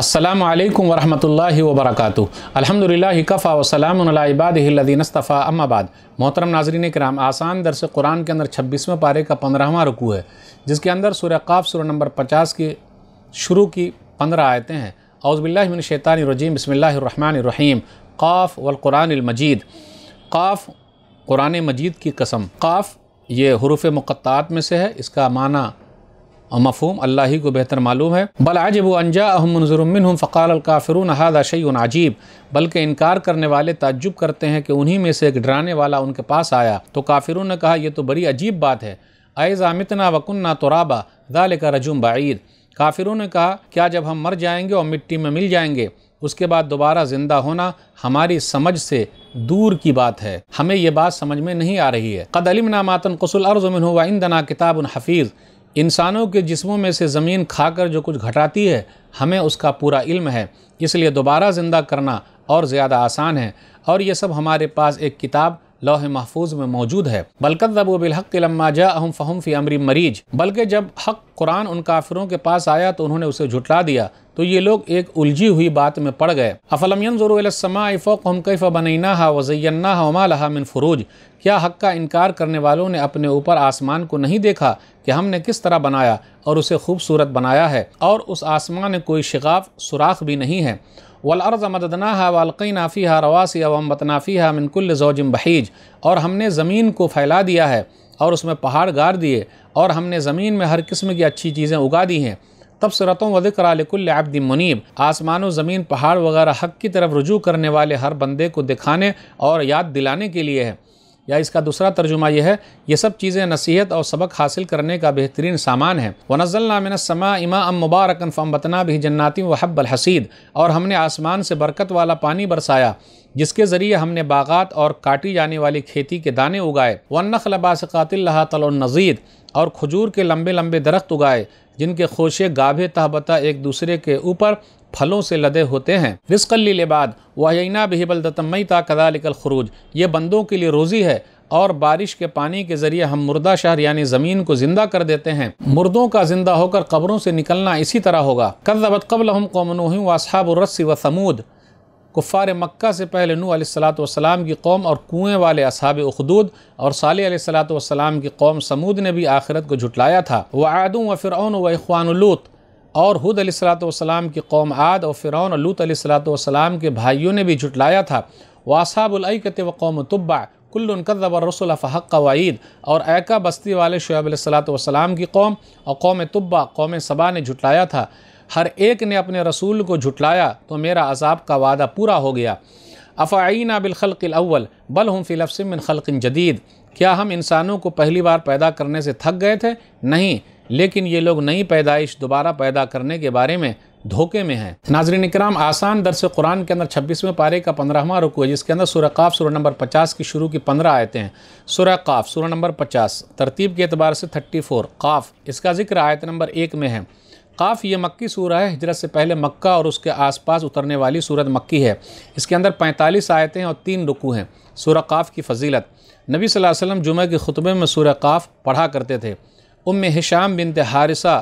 अल्लाम वरहमल वबरक अलहमदिल्ला कफ़ा वसलामबादीनस्तफ़ा अम्माबाद मोहतरम नाजरीन कराम आसान दरस कुरान के अंदर छब्बीसवें पारे का पंद्रहवां रुकू है जिसके अंदर सूर्य काफ़ सूर्य नंबर पचास की शुरू की पंद्रह आयतें हैं अउज़बिल्लाशैतानरजीम बसमीम काफ़ वलकुरानमजीद काफ़ कुरान मजीद की कसम काफ़ ये हरूफ मक़ात में से है इसका माना और मफहम अल्लाह ही को बेहतर मालूम है बल आजब अनजा अहमजुरमिन फ़काल काफ़िरून हादा अजीब बल्कि इनकार करने वाले तजुब करते हैं कि उन्हीं में से एक डराने वाला उनके पास आया तो काफिरों ने कहा यह तो बड़ी अजीब बात है अज़ामितना वकुन्ना तुराबा दाल का रजुम बाईद काफिरों ने कहा क्या जब हम मर जाएंगे और मिट्टी में मिल जाएंगे उसके बाद दोबारा ज़िंदा होना हमारी समझ से दूर की बात है हमें यह बात समझ में नहीं आ रही है कदलिम नामातन कसुल अर्जुमिन हुआ इन दना किताब हफीज़ इंसानों के जिस्मों में से ज़मीन खाकर जो कुछ घटाती है हमें उसका पूरा इल्म है इसलिए दोबारा ज़िंदा करना और ज़्यादा आसान है और ये सब हमारे पास एक किताब लौह महफूज में मौजूद है बलकत जब बिलहक लम्मा जा अहम फ़हम फ़ी अमरी मरीज बल्कि जब हक कुरान उन काफिरों के पास आया तो उन्होंने उसे झुटला दिया तो ये लोग एक उलझी हुई बात में पड़ गए अफलमयन ज़रूसमाफ़ोक कैफ़ हा वज़ैना मिन फ़रूज क्या हक का इनकार करने वालों ने अपने ऊपर आसमान को नहीं देखा कि हमने किस तरह बनाया और उसे खूबसूरत बनाया है और उस आसमान में कोई शिकाफ़ सुराख भी नहीं है वलअर्ज़ मददना वालकई नाफ़ी हा रवासी अवम बतनाफ़ी हा मिनकुल्ल जोजम बहीज और हमने ज़मीन को फैला दिया है और उसमें पहाड़ गार दिए और हमने ज़मीन में हर किस्म की अच्छी चीज़ें उगा दी हैं तब सरतों वदिक्र आबद मुनीब आसमान ज़मीन पहाड़ वगैरह हक की तरफ रुजू करने वाले हर बंदे को दिखाने और याद दिलाने के लिए है या इसका दूसरा तर्जुमा यह है ये सब चीज़ें नसीहत और सबक हासिल करने का बेहतरीन सामान है समा इमा अम मुबारकन बतना भी जन्नाती वहब हसीद और हमने आसमान से बरकत वाला पानी बरसाया जिसके ज़रिए हमने बागात और काटी जाने वाली खेती के दाने उगाए वनखल तल नज़ीद और खजूर के लंबे लंबे दरख्त उगाए जिनके खोशे गाभे तहबता एक दूसरे के ऊपर फलों से लदे होते हैं रिस्कली लिबाद वायना बहिबलदतमयता कदालिकल खरूज ये बंदों के लिए रोज़ी है और बारिश के पानी के ज़रिए हम मुर्दा शहर यानी ज़मीन को ज़िंदा कर देते हैं मुर्दों का ज़िंदा होकर कब्रों से निकलना इसी तरह होगा कदबत कबल हम कौमनूह वासहाबरसी व समूद कुफ़ार मक्का से पहले नू सलाम की कौम और कुएँ वाले असहाब उखदूद और साल सलाम की कौम समूद ने भी आखिरत को झुटलाया था वह आदू व फिर व इखवानलूत और हुद सलाम की कौम आद और फ़िरौन और लूत सलाम के भाइयों ने भी जुटलाया था वासाबुलकत व कौम तब्बा कुल्लब कदब रसुल वईद और एका बस्ती वाले शुयब सलाम की कौम और कौम तब्बा कौम सबा ने जुटलाया था हर एक ने अपने रसूल को झुटलाया तो मेरा अजाब का वादा पूरा हो गया अफ़ाइना बिलखल़ल बल हम फिलफसमिन खलकिन जदीद क्या हम इंसानों को पहली बार पैदा करने से थक गए थे नहीं लेकिन ये लोग नई पैदाइश दोबारा पैदा करने के बारे में धोखे में हैं नाजरन इक्राम आसान दरस कुरान के अंदर छब्बीसवें पारे का पंद्रहवा रुकू है जिसके अंदर सुरकाफ़ सुर नंबर पचास की शुरू की पंद्रह आयतें हैं सुरकाफ़ सुर नंबर पचास तरतीब के अतबार से थर्टी फ़ोर काफ़ इसका जिक्र आयत नंबर एक में है काफ़ ये मक्की सूरह है हिजरत से पहले मक्का और उसके आसपास उतरने वाली सूरत मक्की है इसके अंदर 45 आयतें और तीन रुकू हैं सूरह काफ़ की फजीलत नबी वसल्लम जुमे के ख़ुतबे में सूरह काफ़ पढ़ा करते थे उम हिशाम बिन हारिसा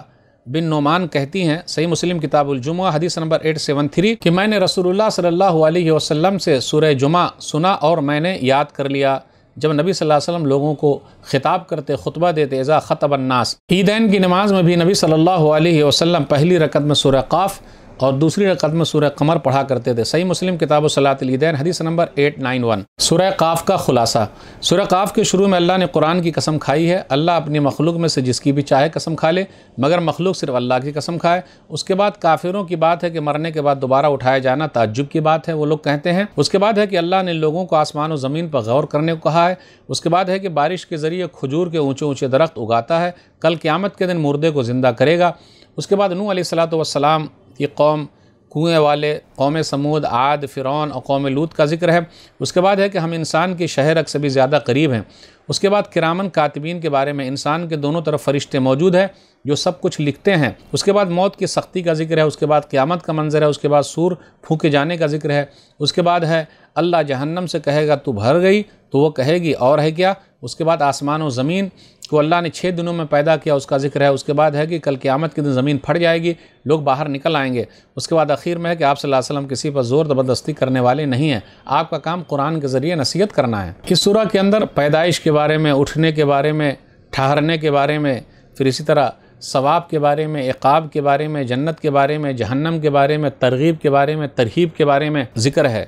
बिन नोमान कहती हैं सही मुस्लिम किताबुलजुमा हदीस नंबर एट सेवन थ्री कि मैंने रसूलुल्लाह सल्लल्लाहु अलैहि वसल्लम से सूर्य जुमा सुना और मैंने याद कर लिया जब नबी सल्लल्लाहु अलैहि वसल्लम लोगों को ख़िताब करते खुतबा देते एज़ा ईदैन की नमाज़ में भी नबी सल्लल्लाहु अलैहि वसल्लम पहली रकत में सूर्य काफ़ और दूसरी रकत में सूर्य कमर पढ़ा करते थे सही मुस्लिम किताब सलातलदैन हदीस नंबर एट नाइन वन सुर काफ का खुलासा सुर काफ के शुरू में अल्लाह ने कुरान की कसम खाई है अल्लाह अपनी मखलूक में से जिसकी भी चाहे कसम खा ले मगर मखलूक सिर्फ अल्लाह की कसम खाए उसके बाद काफिरों की बात है कि मरने के बाद दोबारा उठाया जाना ताजुब की बात है वो लोग कहते हैं उसके बाद है कि अल्लाह ने लोगों को आसमान और ज़मीन पर गौर करने को कहा है उसके बाद है कि बारिश के ज़रिए खजूर के ऊँचे ऊँचे दरख्त उगाता है कल क़्यामत के दिन मुर्दे को ज़िंदा करेगा उसके बाद नू सलात वसलाम ये कौम कुएँ वाले कौम समूद आद फ़िरौन और कौम लूत का जिक्र है उसके बाद है कि हम इंसान के शहर अक्सर भी ज़्यादा करीब हैं उसके बाद किरामन कातबीन के बारे में इंसान के दोनों तरफ फरिश्ते मौजूद हैं जो सब कुछ लिखते हैं उसके बाद मौत की सख्ती का जिक्र है उसके बाद क़्यामत का मंजर है उसके बाद सूर फूके जाने का जिक्र है उसके बाद है अल्लाह जहन्नम से कहेगा तू भर गई तो वो कहेगी और है क्या उसके बाद आसमान व ज़मीन जिसको अल्लाह ने छः दिनों में पैदा किया उसका जिक्र है उसके बाद है कि कल क़्यामत के दिन ज़मीन फट जाएगी लोग बाहर निकल आएंगे उसके बाद आखिर में है कि आप सल्लल्लाहु अलैहि वसल्लम किसी पर ज़ोर ज़बरदस्ती करने वाले नहीं हैं आपका काम कुरान के ज़रिए नसीहत करना है कि सूरह के अंदर पैदाइश के बारे में उठने के बारे में ठहरने के बारे में फिर इसी तरह सवाब के बारे में इकाब के बारे में जन्नत के बारे में जहन्नम के बारे में तरगीब के बारे में तरहीब के बारे में ज़िक्र है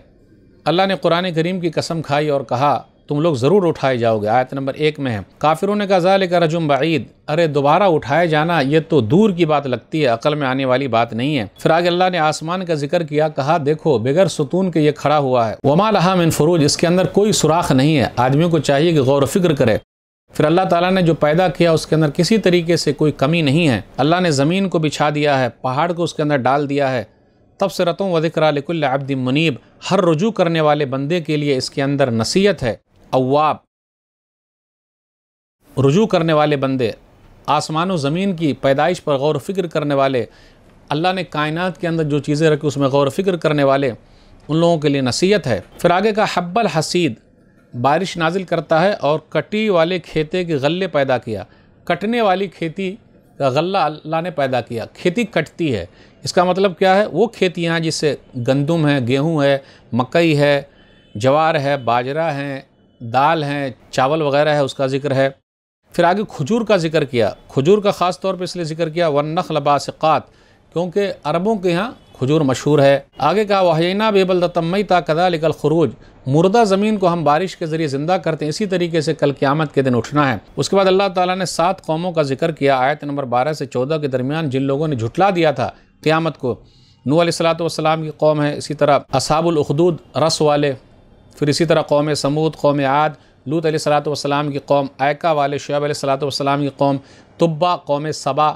अल्लाह ने कुरान करीम की कसम खाई और कहा तुम लोग ज़रूर उठाए जाओगे आयत नंबर एक में है काफिरों ने कहा का रजुम बीद अरे दोबारा उठाए जाना ये तो दूर की बात लगती है अकल में आने वाली बात नहीं है फिर आगे अल्लाह ने आसमान का जिक्र किया कहा देखो बगैर सुतून के ये खड़ा हुआ है वमा लहा मिन फरूज इसके अंदर कोई सुराख नहीं है आदमियों को चाहिए कि गौर फिक्र करे फिर अल्लाह ताला ने जो पैदा किया उसके अंदर किसी तरीके से कोई कमी नहीं है अल्लाह ने ज़मीन को बिछा दिया है पहाड़ को उसके अंदर डाल दिया है से रतों दिक्रा लिकुल्ल अब्दी मुनीब हर रुजू करने वाले बंदे के लिए इसके अंदर नसीहत है अवाब रुजू करने वाले बंदे आसमान व ज़मीन की पैदाइश पर गौर फिक्र करने वाले अल्लाह ने कायनात के अंदर जो चीज़ें रखी उसमें गौर फिक्र करने वाले उन लोगों के लिए नसीहत है फिर आगे का हब्बल हसीद बारिश नाजिल करता है और कटी वाले खेते के गले पैदा किया कटने वाली खेती का गला अल्लाह ने पैदा किया खेती कटती है इसका मतलब क्या है वो खेतियाँ जिससे गंदम है गेहूँ है मकई है जवार है बाजरा है दाल हैं चावल वगैरह है उसका जिक्र है फिर आगे खजूर का जिक्र किया खजूर का ख़ास तौर पर इसलिए जिक्र किया वन नखल बासक़ात क्योंकि अरबों के यहाँ खजूर मशहूर है आगे कहा वहीना बेबल दतमई ता लिकल खरूज मुर्दा ज़मीन को हम बारिश के ज़रिए ज़िंदा करते हैं इसी तरीके से कल क़्यामत के दिन उठना है उसके बाद अल्लाह ताला ने सात कौमों का जिक्र किया आयत नंबर बारह से चौदह के दरमियान जिन लोगों ने झुटला दिया था क़्यामत को नू वसलाम की कौम है इसी तरह असाबुलखदूद रस वाले फिर इसी तरह कौम समूद कौम आद लूत सलाम की कौम आयका वाले शुब सलाम की कौम तब्बा कौम सबा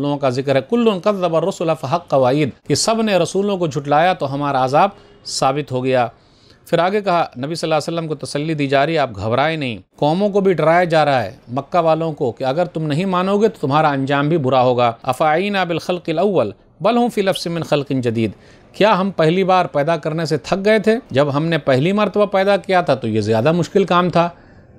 लोगों का जिक्र है कुल्लू उनका ज़बर रसुल फ़हक कि सब ने रसूलों को झुटलाया तो हमारा आज़ाब साबित हो गया फिर आगे कहा नबी सल्लल्लाहु अलैहि वसल्लम को तसल्ली दी जा रही है आप घबराए नहीं कौमों को भी डराया जा रहा है मक्का वालों को कि अगर तुम नहीं मानोगे तो तुम्हारा अंजाम भी बुरा होगा अफ़ाइन आबिल खलकिल अव्वल बल हूँ फ़िलफ़ सिमिन खलकिन जदीद क्या हम पहली बार पैदा करने से थक गए थे जब हमने पहली मरतबा पैदा किया था तो ये ज़्यादा मुश्किल काम था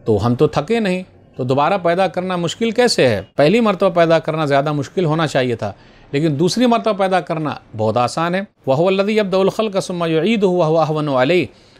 तो हम तो थके नहीं तो दोबारा पैदा करना मुश्किल कैसे है पहली मरतबा पैदा करना ज़्यादा मुश्किल होना चाहिए था लेकिन दूसरी मरतबा पैदा करना बहुत आसान है वह वल्लदी अब दौलखल का सुमा ईद हुआ हुआ हवन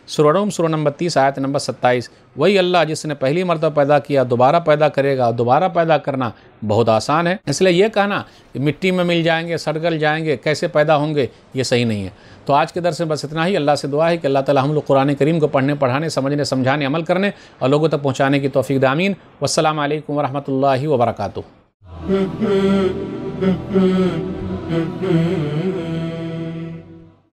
सुरम सुर नंबर तीस आयत नंबर सत्ताईस वही अल्लाह जिसने पहली मरतब पैदा किया दोबारा पैदा करेगा दोबारा पैदा करना बहुत आसान है इसलिए यह कहना कि मिट्टी में मिल जाएंगे सड़गल जाएंगे कैसे पैदा होंगे ये सही नहीं है तो आज के दर से बस इतना ही अल्लाह से दुआ है कि अल्लाह ताला हम लोग कुरान करीम को पढ़ने पढ़ाने समझने समझाने अमल करने और लोगों तक पहुँचाने की तोफ़ी दामीन वालकम वरहमल वर्का